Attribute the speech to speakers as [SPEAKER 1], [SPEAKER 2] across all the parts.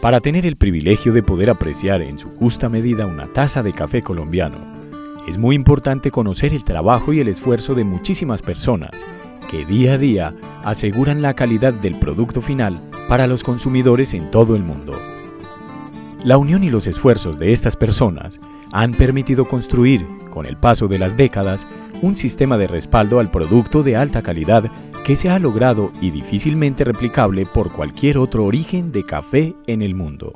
[SPEAKER 1] para tener el privilegio de poder apreciar en su justa medida una taza de café colombiano, es muy importante conocer el trabajo y el esfuerzo de muchísimas personas que día a día aseguran la calidad del producto final para los consumidores en todo el mundo. La unión y los esfuerzos de estas personas han permitido construir, con el paso de las décadas, un sistema de respaldo al producto de alta calidad que se ha logrado y difícilmente replicable por cualquier otro origen de café en el mundo.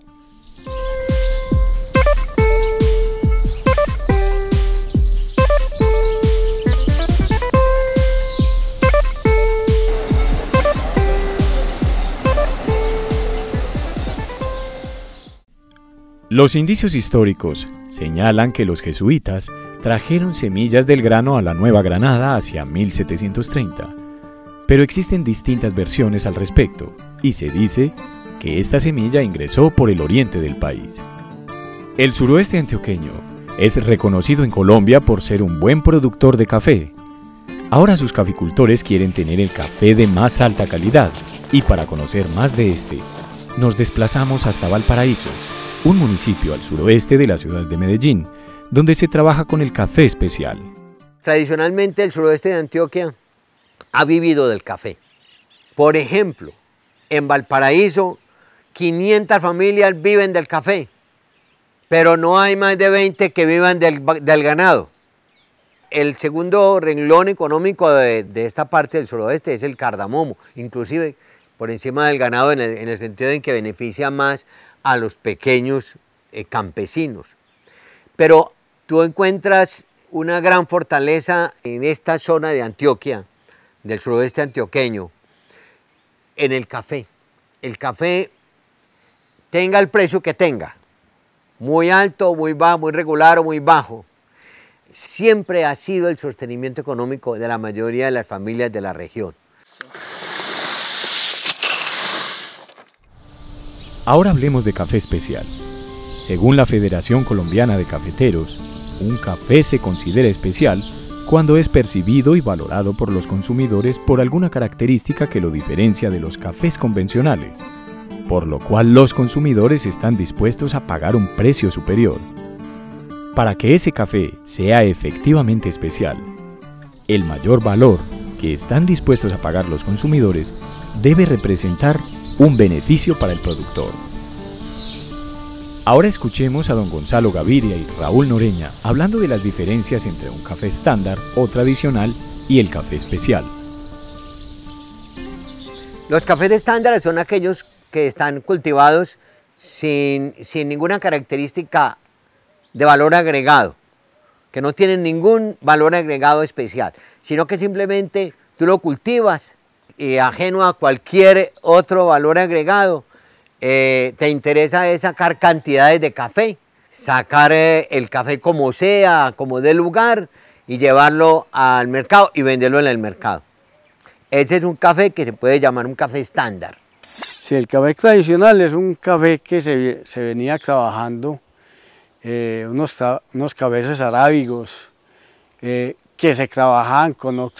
[SPEAKER 1] Los indicios históricos señalan que los jesuitas trajeron semillas del grano a la Nueva Granada hacia 1730 pero existen distintas versiones al respecto, y se dice que esta semilla ingresó por el oriente del país. El suroeste antioqueño es reconocido en Colombia por ser un buen productor de café. Ahora sus caficultores quieren tener el café de más alta calidad, y para conocer más de este, nos desplazamos hasta Valparaíso, un municipio al suroeste de la ciudad de Medellín, donde se trabaja con el café especial.
[SPEAKER 2] Tradicionalmente el suroeste de Antioquia ha vivido del café. Por ejemplo, en Valparaíso, 500 familias viven del café, pero no hay más de 20 que vivan del, ganado. El segundo renglón económico de, esta parte del suroeste es el cardamomo, inclusive por encima del ganado en el, sentido en que beneficia más a los pequeños eh, campesinos. Pero tú encuentras una gran fortaleza en esta zona de Antioquia, del suroeste antioqueño, en el café. El café tenga el precio que tenga, muy alto, muy bajo, muy regular o muy bajo, siempre ha sido el sostenimiento económico de la mayoría de las familias de la región.
[SPEAKER 1] Ahora hablemos de café especial. Según la Federación Colombiana de Cafeteros, un café se considera especial cuando es percibido y valorado por los consumidores por alguna característica que lo diferencia de los cafés convencionales, por lo cual los consumidores están dispuestos a pagar un precio superior. Para que ese café sea efectivamente especial, el mayor valor que están dispuestos a pagar los consumidores debe representar un beneficio para el productor. Ahora escuchemos a don Gonzalo Gaviria y Raúl Noreña hablando de las diferencias entre un café estándar o tradicional y el café especial.
[SPEAKER 2] Los cafés estándar son aquellos que están cultivados sin, sin ninguna característica de valor agregado, que no tienen ningún valor agregado especial, sino que simplemente tú lo cultivas y eh, ajeno a cualquier otro valor agregado, eh, te interesa es sacar cantidades de café, sacar eh, el café como sea, como del lugar, y llevarlo al mercado y venderlo en el mercado. Ese es un café que se puede llamar un café estándar.
[SPEAKER 3] Si el café tradicional es un café que se, venía trabajando, eh, unos, unos cabezas arábigos que se trabajaban con,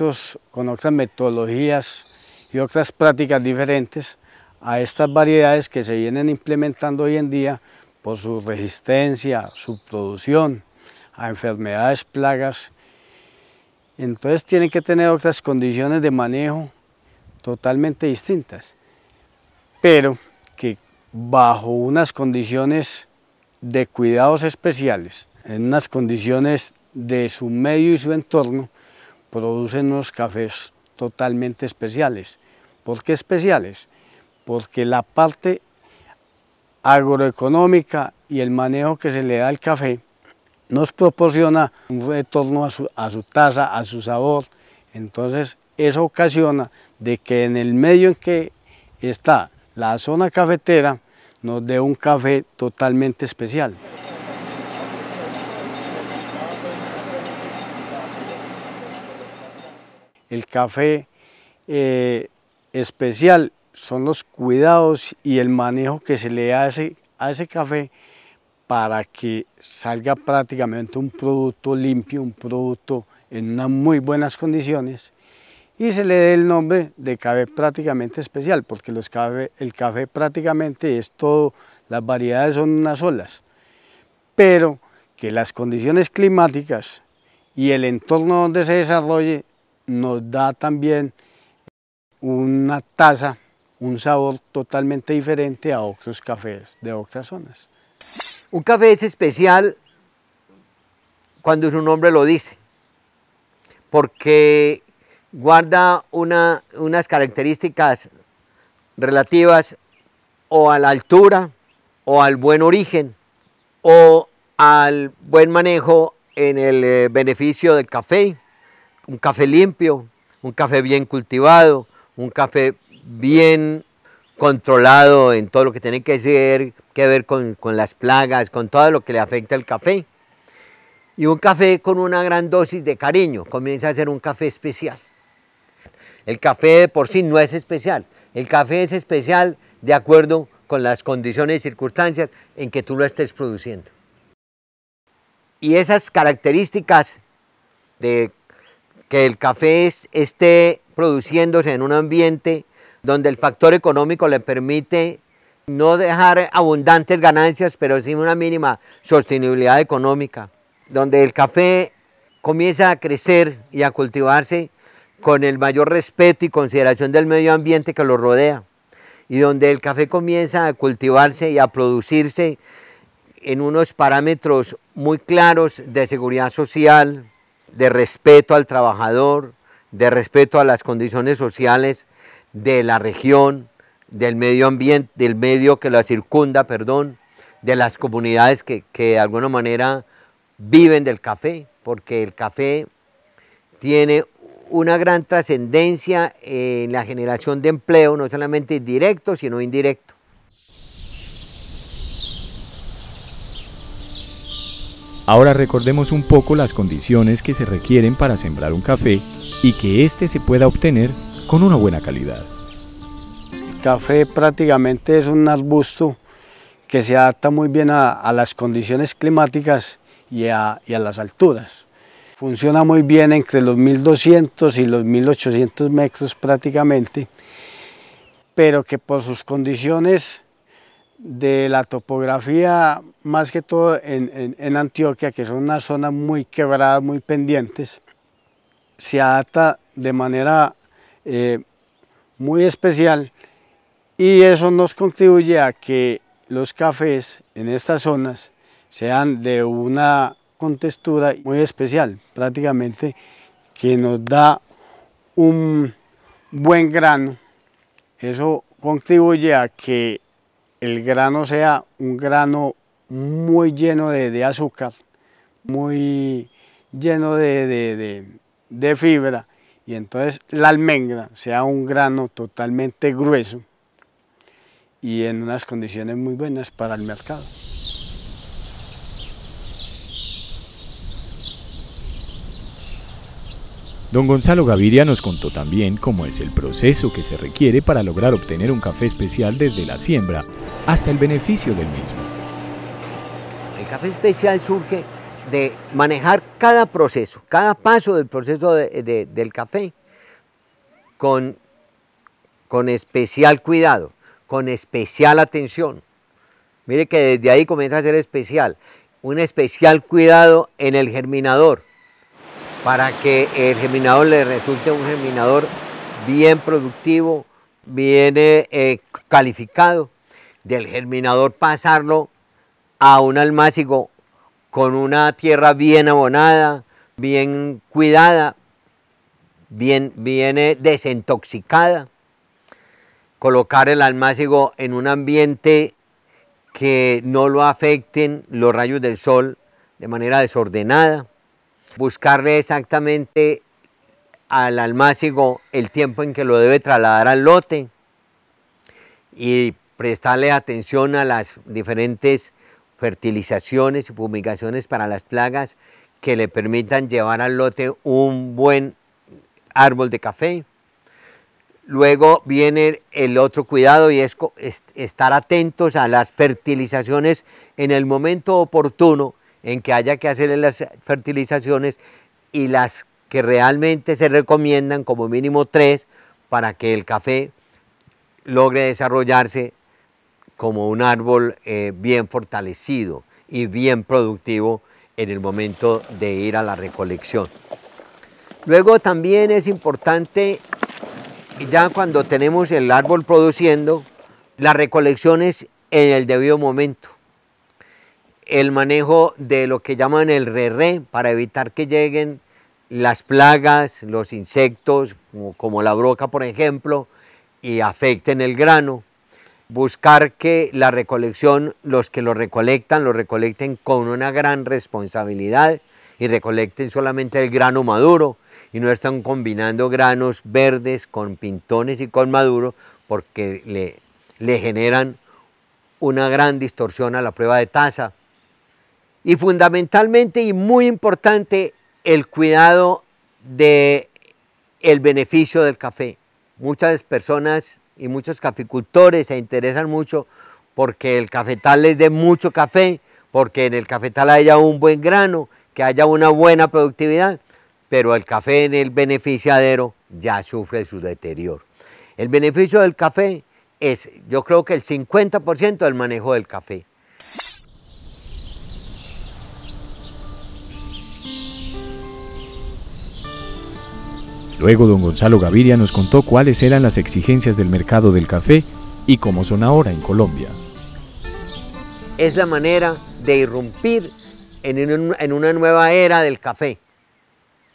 [SPEAKER 3] con otras metodologías y otras prácticas diferentes a estas variedades que se vienen implementando hoy en día por su resistencia, su producción a enfermedades, plagas. Entonces tienen que tener otras condiciones de manejo totalmente distintas, pero que bajo unas condiciones de cuidados especiales, en unas condiciones de su medio y su entorno, producen unos cafés totalmente especiales. ¿Por qué especiales? porque la parte agroeconómica y el manejo que se le da al café nos proporciona un retorno a su, a tasa, a su sabor. Entonces eso ocasiona de que en el medio en que está la zona cafetera nos dé un café totalmente especial. El café eh, especial son los cuidados y el manejo que se le hace a ese café para que salga prácticamente un producto limpio, un producto en unas muy buenas condiciones y se le dé el nombre de café prácticamente especial porque los el café prácticamente es todo, las variedades son unas solas, pero que las condiciones climáticas y el entorno donde se desarrolle nos da también una tasa un sabor totalmente diferente
[SPEAKER 2] a otros cafés de otras zonas. Un café es especial cuando su nombre lo dice, porque guarda unas características relativas o a la altura, o al buen origen, o al buen manejo en el eh, beneficio del café, un café limpio, un café bien cultivado, un café bien controlado en todo lo que tiene que ser, que ver con, con, las plagas, con todo lo que le afecta al café. Y un café con una gran dosis de cariño comienza a ser un café especial. El café por sí no es especial. El café es especial de acuerdo con las condiciones y circunstancias en que tú lo estés produciendo. Y esas características de que el café esté produciéndose en un ambiente donde el factor económico le permite no dejar abundantes ganancias, pero sí una mínima sostenibilidad económica, donde el café comienza a crecer y a cultivarse con el mayor respeto y consideración del medio ambiente que lo rodea, y donde el café comienza a cultivarse y a producirse en unos parámetros muy claros de seguridad social, de respeto al trabajador, de respeto a las condiciones sociales de la región, del medio ambiente, del medio que la circunda, perdón, de las comunidades que, que de alguna manera viven del café, porque el café tiene una gran trascendencia en la generación de empleo, no solamente directo, sino indirecto.
[SPEAKER 1] Ahora recordemos un poco las condiciones que se requieren para sembrar un café y que éste se pueda obtener con una buena calidad.
[SPEAKER 3] El café prácticamente es un arbusto que se adapta muy bien a, las condiciones climáticas y a, las alturas. Funciona muy bien entre los 1200 y los 1800 metros prácticamente, pero que por sus condiciones de la topografía, más que todo en, Antioquia, que es una zona muy quebrada, muy pendientes, se adapta de manera eh, muy especial y eso nos contribuye a que los cafés en estas zonas sean de una contextura muy especial, prácticamente que nos da un buen grano. Eso contribuye a que el grano sea un grano muy lleno de, azúcar, muy lleno de fibra y entonces la almendra sea un grano totalmente grueso y en unas condiciones muy buenas para el mercado.
[SPEAKER 1] Don Gonzalo Gaviria nos contó también cómo es el proceso que se requiere para lograr obtener un café especial desde la siembra hasta el beneficio del mismo.
[SPEAKER 2] El café especial surge de manejar cada proceso, cada paso del proceso del café con, con especial cuidado, con especial atención. Mire que desde ahí comienza a ser especial, un especial cuidado en el germinador para que el germinador le resulte un germinador bien productivo, bien eh, eh, calificado, del germinador pasarlo a un almácigo con una tierra bien abonada, bien cuidada, bien, eh, desintoxicada. Colocar el almácigo en un ambiente que no lo afecten los rayos del sol de manera desordenada. Buscarle exactamente al almácigo el tiempo en que lo debe trasladar al lote y prestarle atención a las diferentes fertilizaciones y fumigaciones para las plagas que le permitan llevar al lote un buen árbol de café. Luego viene el otro cuidado y es estar atentos a las fertilizaciones en el momento oportuno en que haya que hacerle las fertilizaciones y las que realmente se recomiendan como mínimo tres para que el café logre desarrollarse como un árbol eh, bien fortalecido y bien productivo en el momento de ir a la recolección. Luego también es importante, ya cuando tenemos el árbol produciendo, la recolección es en el debido momento. El manejo de lo que llaman el re-re para evitar que lleguen las plagas, los insectos, como la broca por ejemplo, y afecten el grano buscar que la recolección, los que lo recolectan, lo recolecten con una gran responsabilidad y recolecten solamente el grano maduro y no están combinando granos verdes con pintones y con maduro porque le, generan una gran distorsión a la prueba de tasa. Y fundamentalmente y muy importante el cuidado del el beneficio del café. Muchas personas y muchos caficultores se interesan mucho porque el cafetal les dé mucho café, porque en el cafetal haya un buen grano, que haya una buena productividad, pero el café en el beneficiadero ya sufre su deterioro. El beneficio del café es, yo creo que el 50% del manejo del café.
[SPEAKER 1] Luego don Gonzalo Gaviria nos contó cuáles eran las exigencias del mercado del café y cómo son ahora en Colombia.
[SPEAKER 2] Es la manera de irrumpir en una nueva era del café.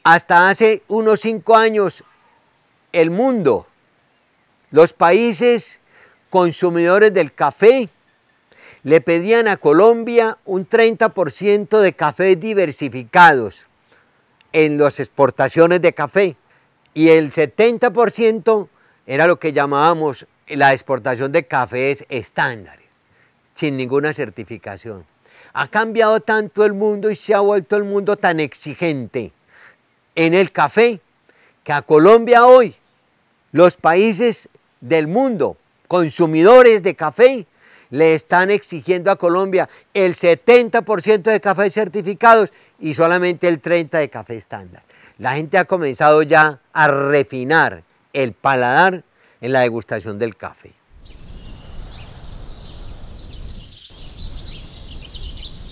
[SPEAKER 2] Hasta hace unos cinco años, el mundo, los países consumidores del café, le pedían a Colombia un 30% de cafés diversificados en las exportaciones de café y el 70% era lo que llamábamos la exportación de cafés estándares, sin ninguna certificación. Ha cambiado tanto el mundo y se ha vuelto el mundo tan exigente en el café que a Colombia hoy los países del mundo, consumidores de café, le están exigiendo a Colombia el 70% de cafés certificados y solamente el 30% de café estándar. La gente ha comenzado ya a refinar el paladar en la degustación del café.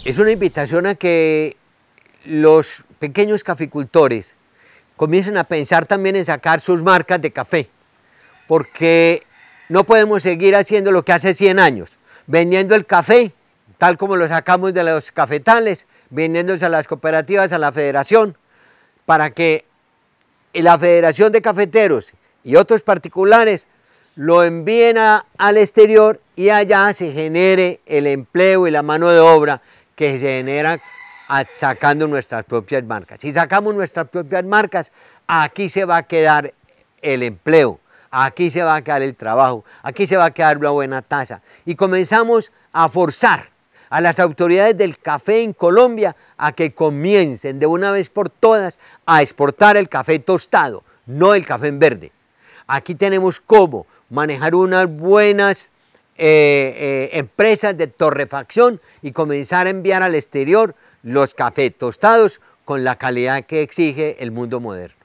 [SPEAKER 2] Es una invitación a que los pequeños caficultores comiencen a pensar también en sacar sus marcas de café, porque no podemos seguir haciendo lo que hace 100 años, vendiendo el café tal como lo sacamos de los cafetales, vendiéndose a las cooperativas, a la federación, para que la Federación de Cafeteros y otros particulares lo envíen al exterior y allá se genere el empleo y la mano de obra que se genera sacando nuestras propias marcas. Si sacamos nuestras propias marcas, aquí se va a quedar el empleo, aquí se va a quedar el trabajo, aquí se va a quedar una buena tasa. Y comenzamos a forzar a las autoridades del café en Colombia a que comiencen de una vez por todas a exportar el café tostado, no el café en verde. Aquí tenemos cómo manejar unas buenas eh, eh, empresas de torrefacción y comenzar a enviar al exterior los cafés tostados con la calidad que exige el mundo moderno.